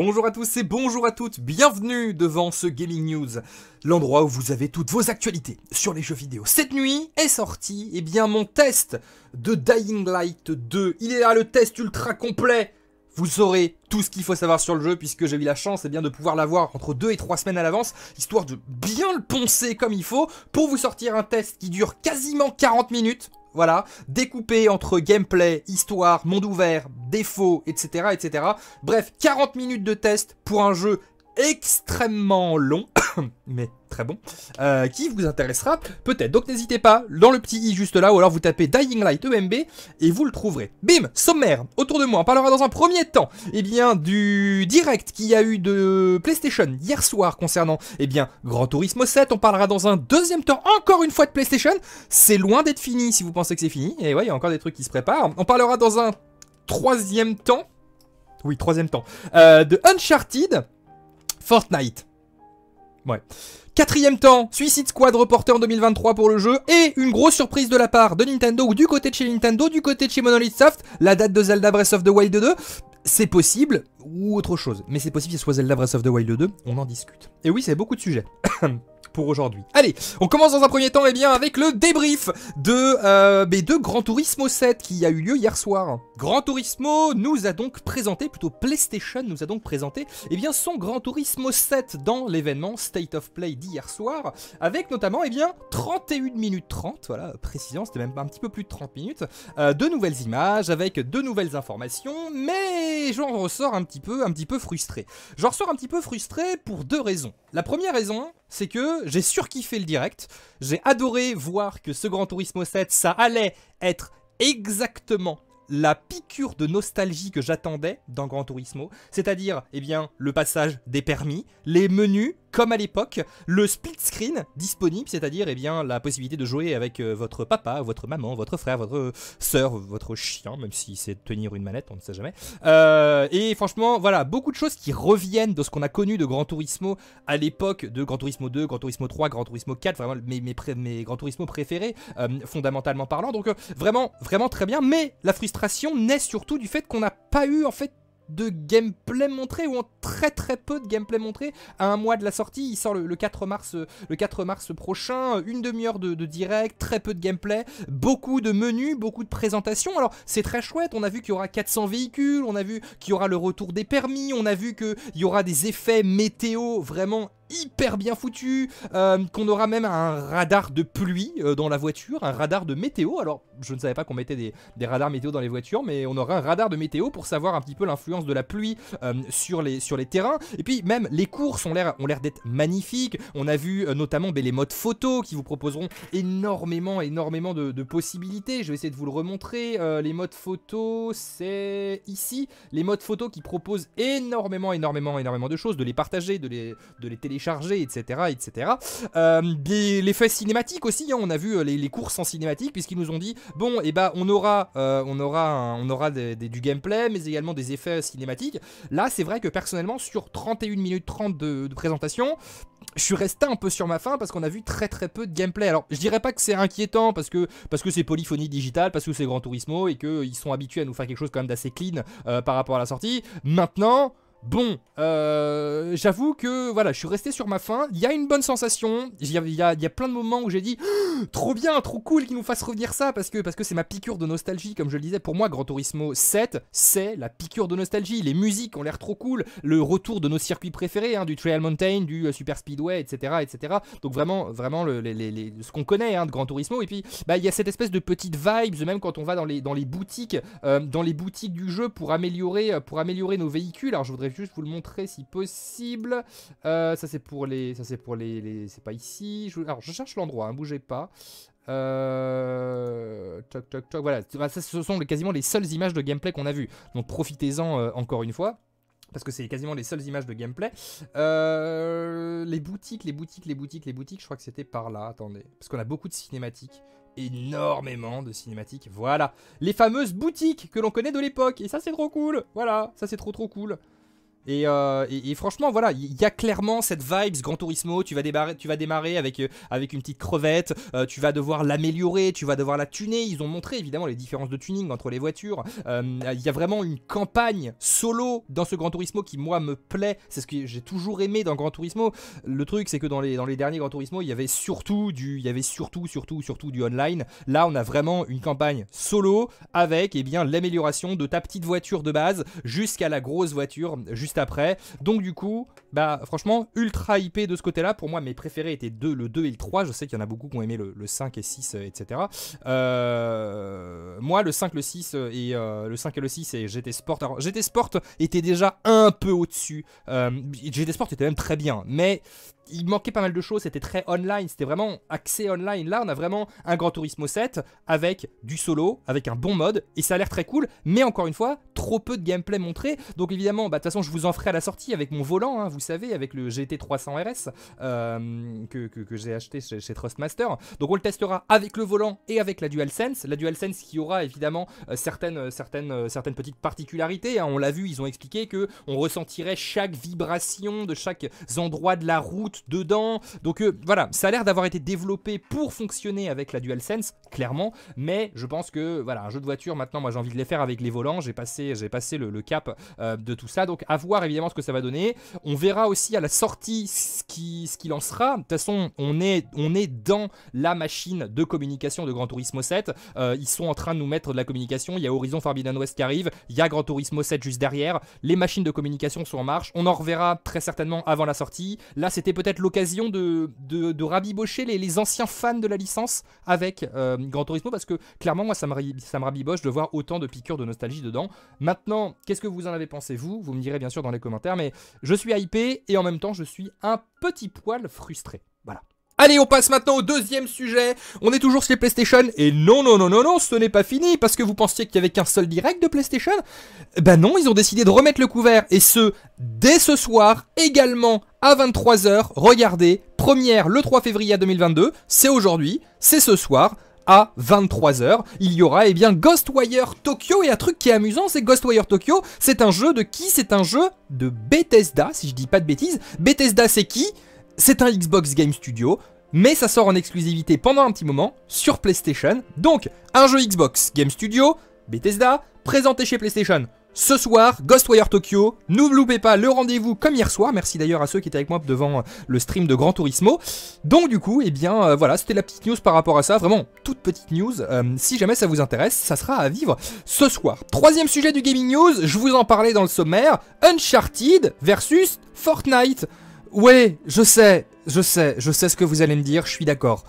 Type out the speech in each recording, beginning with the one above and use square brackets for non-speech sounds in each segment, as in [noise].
Bonjour à tous et bonjour à toutes, bienvenue devant ce Gaming News, l'endroit où vous avez toutes vos actualités sur les jeux vidéo. Cette nuit est sorti eh bien, mon test de Dying Light 2, il est là le test ultra complet vous saurez tout ce qu'il faut savoir sur le jeu puisque j'ai eu la chance et eh bien, de pouvoir l'avoir entre 2 et 3 semaines à l'avance, histoire de bien le poncer comme il faut pour vous sortir un test qui dure quasiment 40 minutes voilà, découpé entre gameplay, histoire, monde ouvert, défauts, etc., etc. Bref, 40 minutes de test pour un jeu extrêmement long. [coughs] mais très bon, euh, qui vous intéressera peut-être. Donc n'hésitez pas, dans le petit i juste là, ou alors vous tapez Dying Light EMB et vous le trouverez. Bim, sommaire, autour de moi, on parlera dans un premier temps, eh bien, du direct qu'il y a eu de PlayStation hier soir concernant, eh bien, Grand Turismo 7. On parlera dans un deuxième temps, encore une fois, de PlayStation. C'est loin d'être fini si vous pensez que c'est fini. Et ouais, il y a encore des trucs qui se préparent. On parlera dans un troisième temps. Oui, troisième temps. Euh, de Uncharted. Fortnite. Ouais. Quatrième temps, Suicide Squad reporté en 2023 pour le jeu et une grosse surprise de la part de Nintendo ou du côté de chez Nintendo, du côté de chez Monolith Soft, la date de Zelda Breath of the Wild 2, c'est possible, autre chose. Mais c'est possible que ce soit Zelda Breath of the Wild 2, on en discute. Et oui, c'est beaucoup de sujets. [coughs] pour aujourd'hui. Allez, on commence dans un premier temps et eh bien, avec le débrief de, euh, de Gran Turismo 7 qui a eu lieu hier soir. Grand Turismo nous a donc présenté, plutôt PlayStation nous a donc présenté et eh bien, son Gran Turismo 7 dans l'événement State of Play d'hier soir, avec notamment eh et bien, 31 minutes 30, voilà, précision, c'était même un petit peu plus de 30 minutes, euh, de nouvelles images, avec de nouvelles informations, mais j'en ressors un petit peu, un petit peu frustré. J'en ressors un petit peu frustré pour deux raisons. La première raison, c'est que j'ai surkiffé le direct, j'ai adoré voir que ce Grand Turismo 7, ça allait être exactement la piqûre de nostalgie que j'attendais dans Grand Turismo, c'est-à-dire eh bien le passage des permis, les menus comme à l'époque, le split screen disponible, c'est-à-dire eh bien la possibilité de jouer avec euh, votre papa, votre maman, votre frère, votre soeur, votre chien, même si c'est tenir une manette, on ne sait jamais. Euh, et franchement, voilà, beaucoup de choses qui reviennent de ce qu'on a connu de Gran Turismo à l'époque de Gran Turismo 2, Gran Turismo 3, Gran Turismo 4, vraiment mes, mes, Gran Turismo préférés, euh, fondamentalement parlant. Donc vraiment, vraiment très bien, mais la frustration naît surtout du fait qu'on n'a pas eu en fait de gameplay montré ou en très très peu de gameplay montré à un mois de la sortie. Il sort le, 4, mars, euh, le 4 mars prochain, une demi-heure de, direct, très peu de gameplay, beaucoup de menus, beaucoup de présentations. Alors c'est très chouette, on a vu qu'il y aura 400 véhicules, on a vu qu'il y aura le retour des permis, on a vu qu'il y aura des effets météo vraiment hyper bien foutu, euh, qu'on aura même un radar de pluie euh, dans la voiture, un radar de météo. Alors, je ne savais pas qu'on mettait des, radars météo dans les voitures, mais on aura un radar de météo pour savoir un petit peu l'influence de la pluie euh, sur, les, sur les terrains. Et puis, même les courses ont l'air d'être magnifiques. On a vu notamment ben, les modes photo qui vous proposeront énormément, énormément de, possibilités. Je vais essayer de vous le remontrer. les modes photo, c'est ici. Les modes photo qui proposent énormément, énormément, énormément de choses, de les partager, de les, de les télécharger chargé etc. etc. Euh, L'effet cinématique aussi, hein, on a vu euh, les, courses en cinématique, puisqu'ils nous ont dit, bon, et eh ben, on aura, euh, on aura, on aura du gameplay, mais également des effets cinématiques. Là, c'est vrai que personnellement, sur 31 minutes 30 de, présentation, je suis resté un peu sur ma faim parce qu'on a vu très très peu de gameplay. Alors, je dirais pas que c'est inquiétant parce que parce que c'est polyphonie digitale, parce que c'est Grand Turismo et qu'ils sont habitués à nous faire quelque chose quand même d'assez clean euh, par rapport à la sortie. Maintenant, Bon, euh, j'avoue que voilà, je suis resté sur ma faim. Il y a une bonne sensation. Il y a, y a, plein de moments où j'ai dit oh, trop bien, trop cool qu'ils nous fasse revenir ça parce que parce que c'est ma piqûre de nostalgie, comme je le disais. Pour moi, Gran Turismo 7, c'est la piqûre de nostalgie. Les musiques ont l'air trop cool. Le retour de nos circuits préférés, hein, du Trail Mountain, du euh, Super Speedway, etc., etc. Donc vraiment, vraiment ce qu'on connaît hein, de Gran Turismo. Et puis bah, il y a cette espèce de petite vibe, même quand on va dans les dans les boutiques, euh, dans les boutiques du jeu pour améliorer pour améliorer nos véhicules. Alors je voudrais juste vous le montrer si possible. Euh, ça c'est pour les... Ça c'est pour les... c'est pas ici. Je, alors je cherche l'endroit, hein, bougez pas. Euh, toc, toc, toc. Voilà, bah, ça, ce sont quasiment les seules images de gameplay qu'on a vues. Donc profitez-en euh, encore une fois parce que c'est quasiment les seules images de gameplay. les boutiques, les boutiques, les boutiques, les boutiques, je crois que c'était par là, attendez. Parce qu'on a beaucoup de cinématiques, énormément de cinématiques, voilà. Les fameuses boutiques que l'on connaît de l'époque, et ça c'est trop cool, voilà, ça c'est trop trop cool. Euh, et, franchement, voilà, il y a clairement cette vibe, Gran Turismo. Tu vas démarrer, tu vas démarrer avec, euh, avec une petite crevette, euh, tu vas devoir l'améliorer, tu vas devoir la tuner. Ils ont montré évidemment les différences de tuning entre les voitures. Il y a vraiment une campagne solo dans ce Gran Turismo qui, moi, me plaît. C'est ce que j'ai toujours aimé dans Gran Turismo. Le truc, c'est que dans les, dans les derniers Gran Turismo, il y avait surtout du, il y avait surtout, surtout, surtout du online. Là, on a vraiment une campagne solo avec et eh bien l'amélioration de ta petite voiture de base jusqu'à la grosse voiture, jusqu'à après. Donc du coup, bah franchement, ultra hypé de ce côté-là. Pour moi, mes préférés étaient deux, le 2 et le 3. Je sais qu'il y en a beaucoup qui ont aimé le, 5 et 6, euh, etc. Euh, moi, le 5, le 6 euh, euh, et le 5 et le 6 et GT Sport. Alors GT Sport était déjà un peu au-dessus. GT Sport était même très bien, mais il manquait pas mal de choses, c'était très online, c'était vraiment accès online. Là, on a vraiment un Grand Turismo 7 avec du solo, avec un bon mode, et ça a l'air très cool, mais encore une fois, trop peu de gameplay montré. Donc évidemment, bah, de toute façon, je vous en ferai à la sortie avec mon volant, hein, vous savez, avec le GT300 RS euh, que, j'ai acheté chez, Trustmaster. Donc on le testera avec le volant et avec la DualSense. La DualSense qui aura évidemment euh, certaines, euh, certaines, certaines petites particularités. Hein. On l'a vu, ils ont expliqué que on ressentirait chaque vibration de chaque endroit de la route dedans. Donc euh, voilà, ça a l'air d'avoir été développé pour fonctionner avec la DualSense, clairement. Mais je pense que voilà, un jeu de voiture, maintenant, moi j'ai envie de les faire avec les volants. J'ai passé, j'ai passé le, cap euh, de tout ça. Donc à voir évidemment ce que ça va donner. On verra aussi à la sortie ce qui, ce qui lancera. De toute façon, on est, on est dans la machine de communication de Gran Turismo 7. Euh, ils sont en train de nous mettre de la communication. Il y a Horizon Forbidden West qui arrive. Il y a Gran Turismo 7 juste derrière. Les machines de communication sont en marche. On en reverra très certainement avant la sortie. Là, c'était peut-être l'occasion de, rabibocher les, anciens fans de la licence avec Grand euh, Gran Turismo, parce que clairement, moi, ça me, ça me rabiboche de voir autant de piqûres de nostalgie dedans. Maintenant, qu'est-ce que vous en avez pensé, vous Vous me direz bien sûr dans les commentaires, mais je suis hypé et en même temps, je suis un petit poil frustré. Voilà. Allez, on passe maintenant au deuxième sujet. On est toujours sur les PlayStation. Et non, non, non, non, non, ce n'est pas fini. Parce que vous pensiez qu'il n'y avait qu'un seul direct de PlayStation Ben non, ils ont décidé de remettre le couvert. Et ce, dès ce soir, également à 23h. Regardez, première le 3 février 2022. C'est aujourd'hui, c'est ce soir à 23h. Il y aura eh bien Ghostwire Tokyo et un truc qui est amusant, c'est Ghostwire Tokyo, c'est un jeu de qui C'est un jeu de Bethesda, si je dis pas de bêtises. Bethesda c'est qui c'est un Xbox Game Studio, mais ça sort en exclusivité pendant un petit moment sur PlayStation. Donc, un jeu Xbox Game Studio, Bethesda, présenté chez PlayStation. Ce soir, Ghostwire Tokyo, ne loupez pas le rendez-vous comme hier soir, merci d'ailleurs à ceux qui étaient avec moi devant euh, le stream de Gran Turismo. Donc du coup, eh bien euh, voilà, c'était la petite news par rapport à ça, vraiment toute petite news, euh, si jamais ça vous intéresse, ça sera à vivre ce soir. Troisième sujet du Gaming News, je vous en parlais dans le sommaire, Uncharted versus Fortnite. Ouais, je sais, je sais, je sais ce que vous allez me dire, je suis d'accord.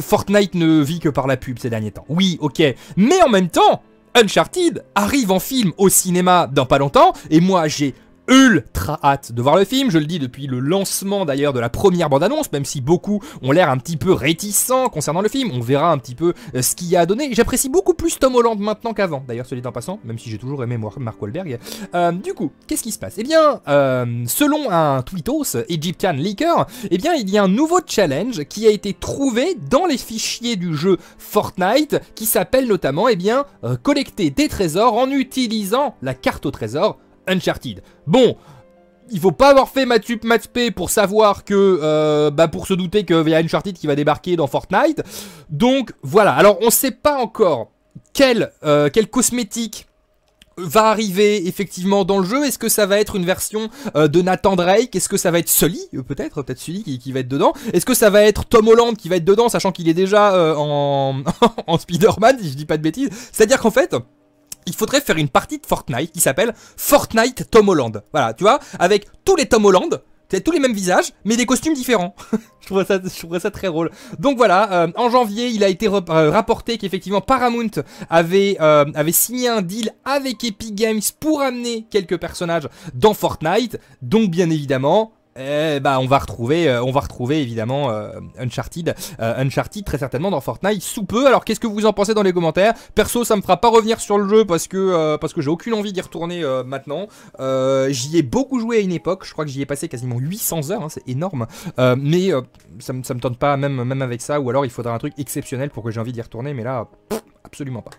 Fortnite ne vit que par la pub ces derniers temps. Oui, ok. Mais en même temps, Uncharted arrive en film au cinéma dans pas longtemps, et moi j'ai ultra hâte de voir le film, je le dis depuis le lancement d'ailleurs de la première bande-annonce, même si beaucoup ont l'air un petit peu réticents concernant le film, on verra un petit peu euh, ce qu'il y a à donner. J'apprécie beaucoup plus Tom Holland maintenant qu'avant, d'ailleurs celui en passant, même si j'ai toujours aimé Mark Wahlberg. Euh, du coup, qu'est-ce qui se passe Eh bien, euh, selon un tweetos, Egyptian Leaker, eh bien il y a un nouveau challenge qui a été trouvé dans les fichiers du jeu Fortnite, qui s'appelle notamment, eh bien, collecter des trésors en utilisant la carte au trésor Bon, il faut pas avoir fait Matsup Matspé pour savoir que, euh, bah pour se douter qu'il y a Uncharted qui va débarquer dans Fortnite. Donc voilà, alors on ne sait pas encore quel, euh, cosmétique va arriver effectivement dans le jeu Est-ce que ça va être une version euh, de Nathan Drake Est-ce que ça va être Sully Peut-être, peut-être Sully qui, va être dedans. Est-ce que ça va être Tom Holland qui va être dedans, sachant qu'il est déjà en, [laughs] en Spider-Man, si je dis pas de bêtises C'est-à-dire qu'en fait, il faudrait faire une partie de Fortnite qui s'appelle Fortnite Tom Holland. Voilà, tu vois, avec tous les Tom Holland, tous les mêmes visages, mais des costumes différents. [laughs] je, trouve ça, je ça très drôle. Donc voilà, euh, en janvier, il a été euh, rapporté qu'effectivement Paramount avait, euh, avait signé un deal avec Epic Games pour amener quelques personnages dans Fortnite. Donc bien évidemment, eh bah on va retrouver, euh, on va retrouver évidemment euh, Uncharted, euh, Uncharted très certainement dans Fortnite sous peu. Alors qu'est-ce que vous en pensez dans les commentaires Perso, ça me fera pas revenir sur le jeu parce que parce que j'ai aucune envie d'y retourner maintenant. j'y ai beaucoup joué à une époque, je crois que j'y ai passé quasiment 800 heures, hein, c'est énorme. mais ça, me, ça me tente pas même même avec ça, ou alors il faudra un truc exceptionnel pour que j'ai envie d'y retourner, mais là absolument pas.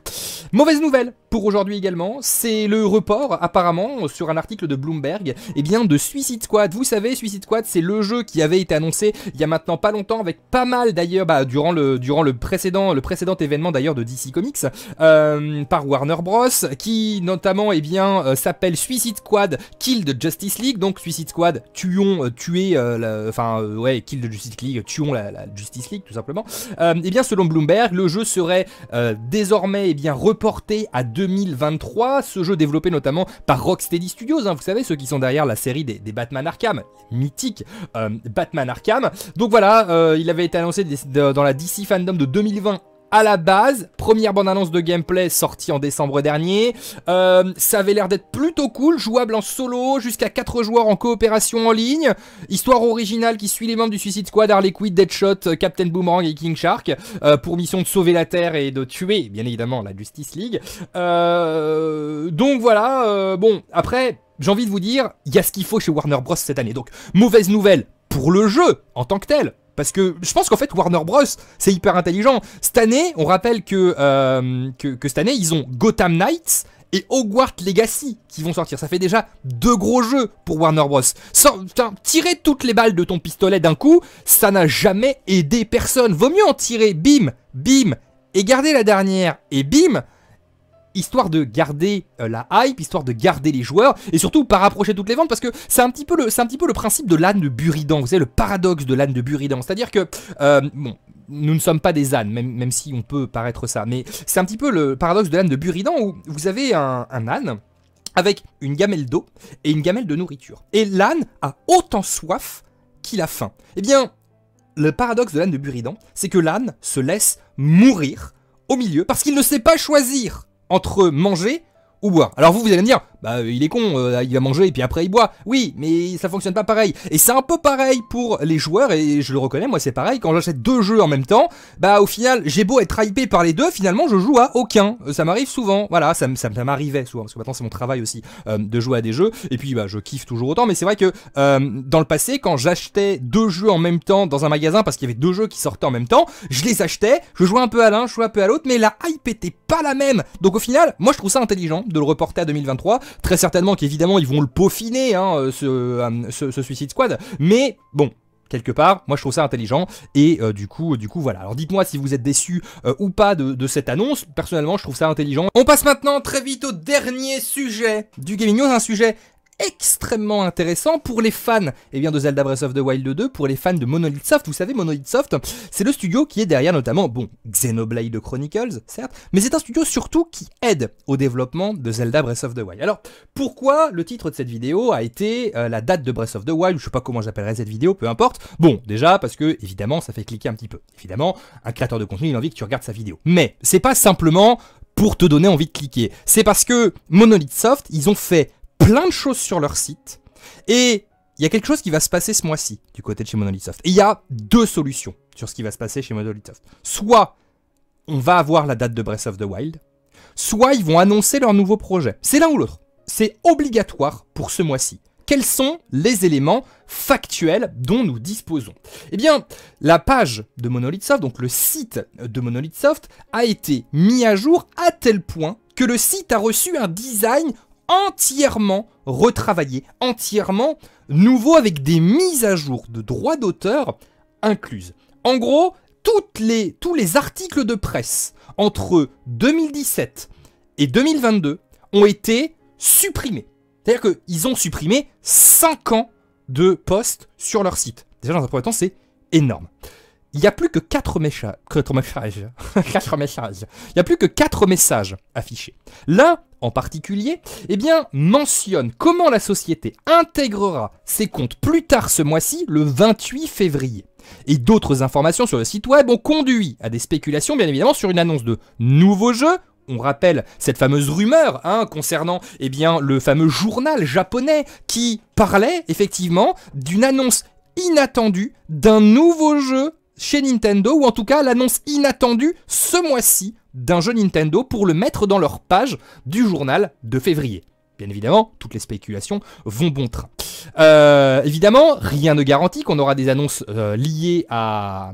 Mauvaise nouvelle pour aujourd'hui également, c'est le report apparemment sur un article de Bloomberg et eh bien de Suicide Squad. Vous savez, Suicide Squad, c'est le jeu qui avait été annoncé il y a maintenant pas longtemps avec pas mal d'ailleurs, bah, durant, le, durant le, précédent, le précédent événement d'ailleurs de DC Comics euh, par Warner Bros, qui notamment et eh bien euh, s'appelle Suicide Squad Kill the Justice League. Donc Suicide Squad, tuons, euh, tuer, enfin ouais, Kill the Justice League, tuons la, Justice League tout simplement. et eh bien selon Bloomberg, le jeu serait désormais et bien repris porté à 2023. Ce jeu développé notamment par Rocksteady Studios, hein, vous savez, ceux qui sont derrière la série des, Batman Arkham, mythique euh, Batman Arkham. Donc voilà, euh, il avait été annoncé dans la DC Fandom de 2020 à la base. Première bande-annonce de gameplay sortie en décembre dernier. Euh, ça avait l'air d'être plutôt cool, jouable en solo, jusqu'à 4 joueurs en coopération en ligne. Histoire originale qui suit les membres du Suicide Squad, Harley Quinn, Deadshot, euh, Captain Boomerang et King Shark euh, pour mission de sauver la Terre et de tuer, bien évidemment, la Justice League. donc voilà, bon, après, j'ai envie de vous dire, il y a ce qu'il faut chez Warner Bros cette année. Donc, mauvaise nouvelle pour le jeu en tant que tel, parce que je pense qu'en fait Warner Bros c'est hyper intelligent. Cette année, on rappelle que, euh, que, cette année ils ont Gotham Knights et Hogwarts Legacy qui vont sortir. Ça fait déjà deux gros jeux pour Warner Bros. tirer toutes les balles de ton pistolet d'un coup, ça n'a jamais aidé personne. Vaut mieux en tirer, bim, bim, et garder la dernière, et bim, histoire de garder euh, la hype, histoire de garder les joueurs, et surtout pas rapprocher toutes les ventes, parce que c'est un petit peu le, c'est un petit peu le principe de l'âne de Buridan, vous savez, le paradoxe de l'âne de Buridan, c'est-à-dire que, euh, bon, nous ne sommes pas des ânes, même, même si on peut paraître ça, mais c'est un petit peu le paradoxe de l'âne de Buridan, où vous avez un, un âne, avec une gamelle d'eau et une gamelle de nourriture. Et l'âne a autant soif qu'il a faim. Eh bien, le paradoxe de l'âne de Buridan, c'est que l'âne se laisse mourir au milieu parce qu'il ne sait pas choisir entre manger ou boire. Alors vous, vous allez me dire, bah il est con, euh, il va manger et puis après il boit. Oui, mais ça fonctionne pas pareil. Et c'est un peu pareil pour les joueurs, et je le reconnais, moi c'est pareil, quand j'achète deux jeux en même temps, bah au final, j'ai beau être hypé par les deux, finalement je joue à aucun. Euh, ça m'arrive souvent, voilà, ça, ça, m'arrivait souvent, parce que maintenant c'est mon travail aussi euh, de jouer à des jeux, et puis bah je kiffe toujours autant, mais c'est vrai que dans le passé, quand j'achetais deux jeux en même temps dans un magasin, parce qu'il y avait deux jeux qui sortaient en même temps, je les achetais, je jouais un peu à l'un, je jouais un peu à l'autre, mais la hype était pas la même. Donc au final, moi je trouve ça intelligent de le reporter à 2023 Très certainement qu'évidemment, ils vont le peaufiner, hein, euh, euh, ce, ce, Suicide Squad. Mais bon, quelque part. Moi, je trouve ça intelligent. Et euh, du coup, du coup, voilà. Alors, dites-moi si vous êtes déçu ou pas de, de, cette annonce. Personnellement, je trouve ça intelligent. On passe maintenant très vite au dernier sujet du Gaming News, un sujet extrêmement intéressant pour les fans eh bien, de Zelda Breath of the Wild 2, pour les fans de Monolith Soft. Vous savez, Monolith Soft, c'est le studio qui est derrière notamment, bon, Xenoblade Chronicles, certes, mais c'est un studio surtout qui aide au développement de Zelda Breath of the Wild. Alors, pourquoi le titre de cette vidéo a été euh, la date de Breath of the Wild, je sais pas comment j'appellerais cette vidéo, peu importe. Bon, déjà, parce que, évidemment, ça fait cliquer un petit peu. Évidemment, un créateur de contenu, il a envie que tu regardes sa vidéo. Mais, c'est pas simplement pour te donner envie de cliquer. C'est parce que Monolith Soft, ils ont fait plein de choses sur leur site. Et il y a quelque chose qui va se passer ce mois-ci du côté de chez Monolith Soft. Et il y a deux solutions sur ce qui va se passer chez Monolith Soft. Soit on va avoir la date de Breath of the Wild, soit ils vont annoncer leur nouveau projet. C'est l'un ou l'autre. C'est obligatoire pour ce mois-ci. Quels sont les éléments factuels dont nous disposons Eh bien, la page de Monolith Soft, donc le site de Monolith Soft, a été mis à jour à tel point que le site a reçu un design entièrement retravaillé, entièrement nouveau avec des mises à jour de droits d'auteur incluses. En gros, les, tous les articles de presse entre 2017 et 2022 ont été supprimés. C'est-à-dire qu'ils ont supprimé 5 ans de posts sur leur site. Déjà, dans un premier temps, c'est énorme. Il n'y a plus que 4 messages. messages. Il n'y a plus que 4 messages affichés. L'un en particulier, eh bien, mentionne comment la société intégrera ses comptes plus tard ce mois-ci, le 28 février. Et d'autres informations sur le site web ont conduit à des spéculations, bien évidemment, sur une annonce de nouveaux jeux. On rappelle cette fameuse rumeur hein, concernant eh bien, le fameux journal japonais qui parlait effectivement d'une annonce inattendue d'un nouveau jeu chez Nintendo, ou en tout cas l'annonce inattendue ce mois-ci d'un jeu Nintendo pour le mettre dans leur page du journal de février. Bien évidemment, toutes les spéculations vont bon train. Euh, évidemment, rien ne garantit qu'on aura des annonces euh, liées à,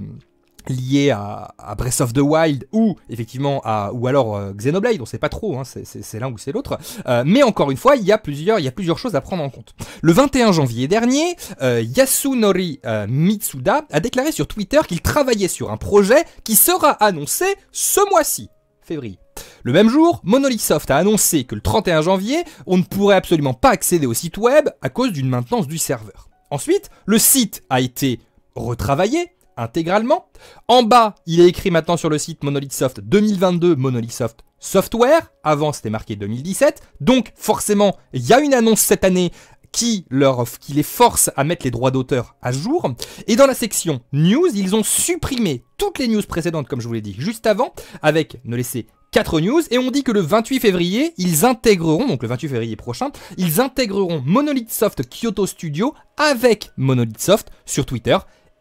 lié à, Breath of the Wild ou effectivement à ou alors euh, Xenoblade, on sait pas trop, hein, c'est l'un ou c'est l'autre. Euh, mais encore une fois, il y a plusieurs, il y a plusieurs choses à prendre en compte. Le 21 janvier dernier, euh, Yasunori Mitsuda a déclaré sur Twitter qu'il travaillait sur un projet qui sera annoncé ce mois-ci, février. Le même jour, Monolith Soft a annoncé que le 31 janvier, on ne pourrait absolument pas accéder au site web à cause d'une maintenance du serveur. Ensuite, le site a été retravaillé intégralement. En bas, il est écrit maintenant sur le site Monolith Soft 2022 Monolith Software. Avant, c'était marqué 2017. Donc, forcément, il y a une annonce cette année qui, qui les force à mettre les droits d'auteur à jour. Et dans la section news, ils ont supprimé toutes les news précédentes, comme je vous l'ai dit juste avant, avec ne laisser 4 news et on dit que le 28 février, ils intégreront, donc le 28 février prochain, ils intégreront Monolith Kyoto Studio avec Monolith sur Twitter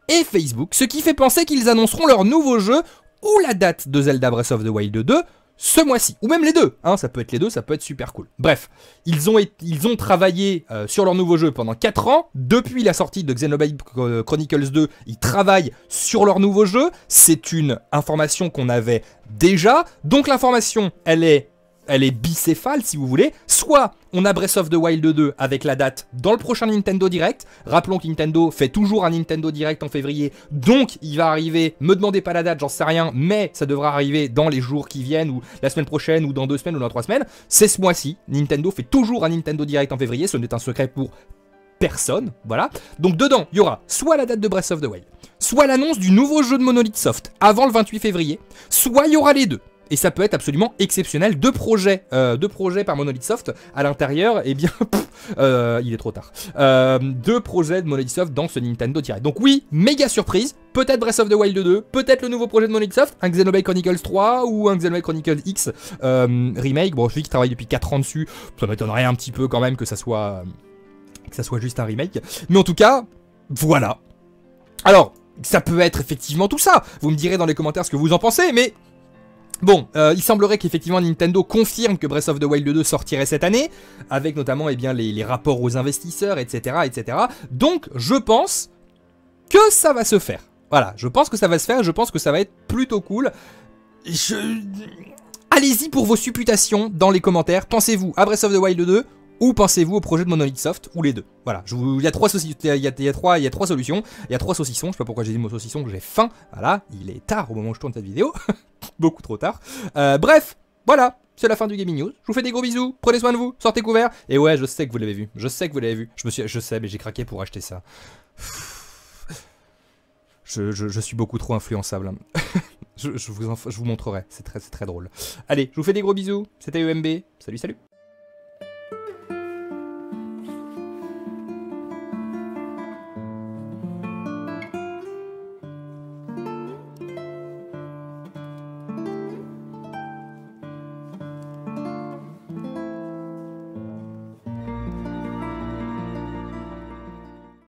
et Facebook, ce qui fait penser qu'ils annonceront leur nouveau jeu ou la date de Zelda Breath of the Wild 2 ce mois-ci, ou même les deux, hein, ça peut être les deux, ça peut être super cool. Bref, ils ont, ils ont travaillé euh, sur leur nouveau jeu pendant 4 ans, depuis la sortie de Xenoblade euh, Chronicles 2, ils travaillent sur leur nouveau jeu, c'est une information qu'on avait déjà, donc l'information, elle est elle est bicéphale si vous voulez. Soit on a Breath of the Wild 2 avec la date dans le prochain Nintendo Direct. Rappelons que Nintendo fait toujours un Nintendo Direct en février, donc il va arriver, me demandez pas la date, j'en sais rien, mais ça devra arriver dans les jours qui viennent, ou la semaine prochaine, ou dans deux semaines, ou dans trois semaines. C'est ce mois-ci, Nintendo fait toujours un Nintendo Direct en février, ce n'est un secret pour personne, voilà. Donc dedans, il y aura soit la date de Breath of the Wild, soit l'annonce du nouveau jeu de Monolith Soft avant le 28 février, soit il y aura les deux et ça peut être absolument exceptionnel. Deux projets, euh, deux projets par Monolith Soft à l'intérieur, et eh bien, [laughs] euh, il est trop tard. Euh, deux projets de Monolith Soft dans ce Nintendo Direct. Donc oui, méga surprise, peut-être Breath of the Wild 2, peut-être le nouveau projet de Monolith Soft, un Xenoblade Chronicles 3 ou un Xenoblade Chronicles X remake. Bon, je qui travaille depuis 4 ans dessus, ça m'étonnerait un petit peu quand même que ça soit que ça soit juste un remake. Mais en tout cas, voilà. Alors, ça peut être effectivement tout ça. Vous me direz dans les commentaires ce que vous en pensez, mais Bon, euh, il semblerait qu'effectivement Nintendo confirme que Breath of the Wild 2 sortirait cette année, avec notamment eh bien, les, rapports aux investisseurs, etc., etc. Donc, je pense que ça va se faire. Voilà, je pense que ça va se faire, je pense que ça va être plutôt cool. Allez-y pour vos supputations dans les commentaires. Pensez-vous à Breath of the Wild 2 ou pensez-vous au projet de Monolith Soft ou les deux Voilà, je vous... il, y a trois solutions, il y a trois saucissons, je sais pas pourquoi j'ai dit mon mot saucisson, j'ai faim, voilà, il est tard au moment où je tourne cette vidéo, [laughs] beaucoup trop tard. Euh, bref, voilà, c'est la fin du Gaming News. Je vous fais des gros bisous, prenez soin de vous, sortez couverts, et ouais, je sais que vous l'avez vu, je sais que vous l'avez vu, je, me suis... je sais, mais j'ai craqué pour acheter ça. [sighs] Je, suis beaucoup trop influençable. Hein. [laughs] je, vous vous montrerai, c'est très, très drôle. Allez, je vous fais des gros bisous, c'était UMB. E salut salut